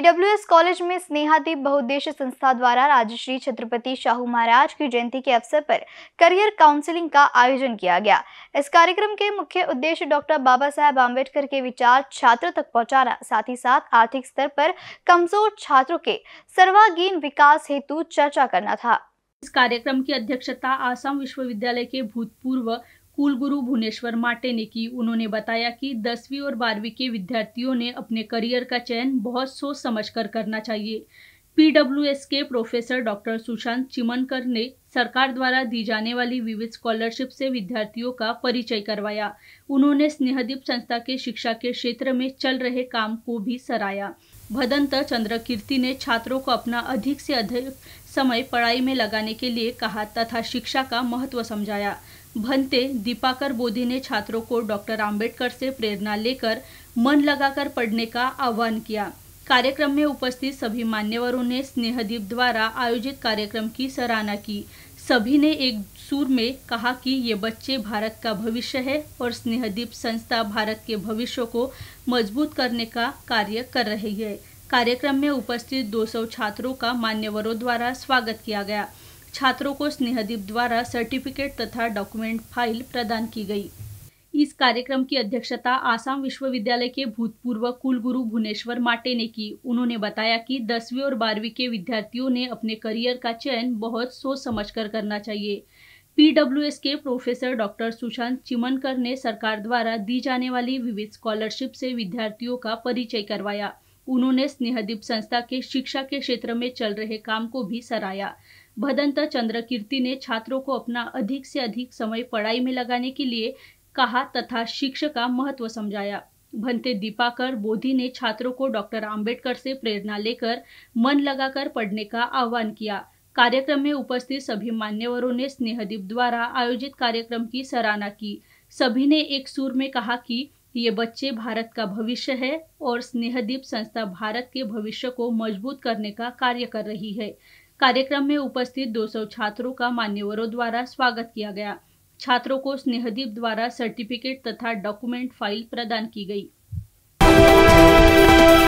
PWS college में स्नेहादीप बहुद्देश्य संस्था द्वारा राजश्री छत्रपति शाहू महाराज की जयंती के अवसर पर करियर काउंसलिंग का आयोजन किया गया इस कार्यक्रम के मुख्य उद्देश्य डॉक्टर बाबा साहेब आम्बेडकर के विचार छात्र तक पहुंचाना साथ ही साथ आर्थिक स्तर पर कमजोर छात्रों के सर्वागीण विकास हेतु चर्चा करना था इस कार्यक्रम की अध्यक्षता आसाम विश्वविद्यालय के भूतपूर्व कुलगुरु भुवनेश्वर माटे ने की उन्होंने बताया कि दसवीं और बारहवीं के विद्यार्थियों ने अपने करियर का चयन बहुत सोच समझ कर करना चाहिए पीडब्ल्यूएस के प्रोफेसर डॉक्टर सुशांत चिमनकर ने सरकार द्वारा दी जाने वाली विविध स्कॉलरशिप से विद्यार्थियों का परिचय करवाया उन्होंने स्नेहदीप संस्था के शिक्षा के क्षेत्र में चल रहे काम को भी सराहा भदंत चंद्रकीर्ति ने छात्रों को अपना अधिक से अधिक समय पढ़ाई में लगाने के लिए कहा तथा शिक्षा का महत्व समझाया भंते दीपाकर बोधी ने छात्रों को डॉक्टर आम्बेडकर से प्रेरणा लेकर मन लगाकर पढ़ने का आह्वान किया कार्यक्रम में उपस्थित सभी मान्यवरों ने स्नेहदीप द्वारा आयोजित कार्यक्रम की सराहना की सभी ने एक सुर में कहा कि ये बच्चे भारत का भविष्य है और स्नेहदीप संस्था भारत के भविष्य को मजबूत करने का कार्य कर रही है कार्यक्रम में उपस्थित 200 छात्रों का मान्यवरों द्वारा स्वागत किया गया छात्रों को स्नेहदीप द्वारा सर्टिफिकेट तथा डॉक्यूमेंट फाइल प्रदान की गई इस कार्यक्रम की अध्यक्षता आसाम विश्वविद्यालय के भूतपूर्व कुलगुरु भुवनेश्वर माटे ने की उन्होंने बताया कि दसवीं और बारहवीं के विद्यार्थियों ने अपने करियर का चयन बहुत सोच समझकर करना चाहिए पीडब्ल्यूएस के प्रोफेसर डॉक्टर सुशांत चिमनकर ने सरकार द्वारा दी जाने वाली विविध स्कॉलरशिप से विद्यार्थियों का परिचय करवाया उन्होंने स्नेहदीप संस्था के शिक्षा के क्षेत्र में चल रहे काम को भी सराहा भदंत चंद्रकीर्ति ने छात्रों को अपना अधिक से अधिक समय पढ़ाई में लगाने के लिए कहा तथा शिक्षा का महत्व समझाया भंते दीपाकर बोधी ने छात्रों को डॉक्टर आम्बेडकर से प्रेरणा लेकर मन लगाकर पढ़ने का आह्वान किया कार्यक्रम में उपस्थित सभी मान्यवरों ने स्नेहदीप द्वारा आयोजित कार्यक्रम की सराहना की सभी ने एक सुर में कहा कि ये बच्चे भारत का भविष्य है और स्नेहदीप संस्था भारत के भविष्य को मजबूत करने का कार्य कर रही है कार्यक्रम में उपस्थित 200 छात्रों का मान्यवरों द्वारा स्वागत किया गया छात्रों को स्नेहदीप द्वारा सर्टिफिकेट तथा डॉक्यूमेंट फाइल प्रदान की गई